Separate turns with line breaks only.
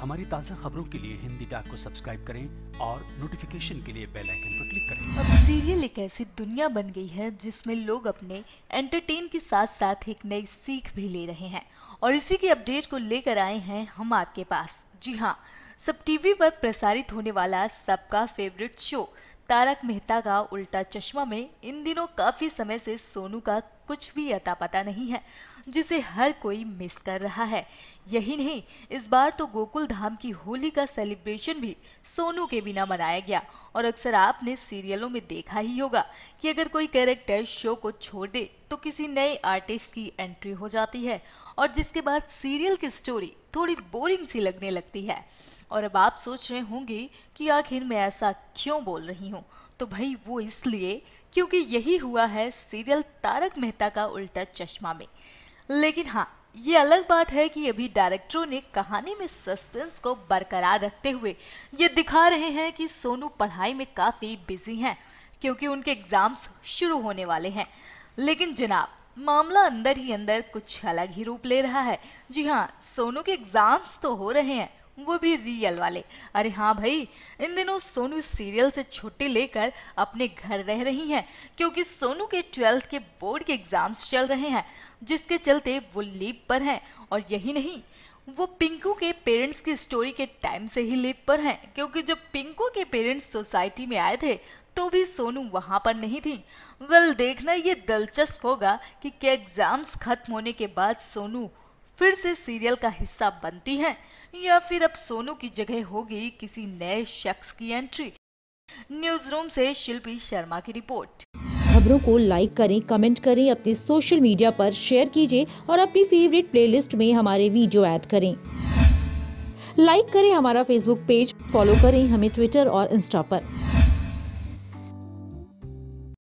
हमारी ताज़ा खबरों के लिए हिंदी टाक को सब्सक्राइब करें और नोटिफिकेशन के लिए बेल आइकन पर क्लिक करें अब
सीरियल एक ऐसी दुनिया बन गई है जिसमें लोग अपने एंटरटेन के साथ साथ एक नई सीख भी ले रहे हैं और इसी की अपडेट को लेकर आए हैं हम आपके पास जी हाँ सब टीवी पर प्रसारित होने वाला सबका फेवरेट शो तारक मेहता का उल्टा चश्मा में इन दिनों काफी समय से सोनू का कुछ भी अता पता नहीं है जिसे हर कोई मिस कर रहा है यही नहीं इस बार तो गोकुल धाम की होली का सेलिब्रेशन भी सोनू के बिना मनाया गया और अक्सर आपने सीरियलों में देखा ही होगा कि अगर कोई कैरेक्टर शो को छोड़ दे तो किसी नए आर्टिस्ट की एंट्री हो जाती है और जिसके बाद सीरियल की स्टोरी थोड़ी बोरिंग सी लगने लगती है और अब आप सोच रहे होंगे कि आखिर मैं ऐसा क्यों बोल रही हूँ तो भाई वो इसलिए क्योंकि यही हुआ है सीरियल तारक मेहता का उल्टा चश्मा में लेकिन हाँ ये अलग बात है कि अभी डायरेक्टरों ने कहानी में सस्पेंस को बरकरार रखते हुए ये दिखा रहे हैं कि सोनू पढ़ाई में काफ़ी बिजी हैं क्योंकि उनके एग्ज़ाम्स शुरू होने वाले हैं लेकिन जनाब मामला अंदर ही अंदर कुछ अलग ही रूप ले रहा है जी हाँ सोनू के एग्ज़ाम्स तो हो रहे हैं वो भी रियल वाले अरे हाँ भाई इन दिनों सोनू सीरियल से छुट्टी लेकर अपने घर रह रही हैं क्योंकि सोनू के ट्वेल्थ के बोर्ड के एग्जाम्स चल रहे हैं जिसके चलते वो लीप पर हैं और यही नहीं वो पिंकू के पेरेंट्स की स्टोरी के टाइम से ही लीप पर हैं क्योंकि जब पिंकू के पेरेंट्स सोसाइटी में आए थे तो भी सोनू वहाँ पर नहीं थी वेल देखना ये दिलचस्प होगा कि क्या एग्ज़ाम्स खत्म होने के बाद सोनू फिर से सीरियल का हिस्सा बनती हैं या फिर अब सोनू की जगह होगी किसी नए शख्स की एंट्री न्यूज रूम से शिल्पी शर्मा की रिपोर्ट
खबरों को लाइक करें कमेंट करें अपने सोशल मीडिया पर शेयर कीजिए और अपनी फेवरेट प्लेलिस्ट में हमारे वीडियो ऐड करें लाइक करें हमारा फेसबुक पेज फॉलो करें हमें ट्विटर और इंस्टा पर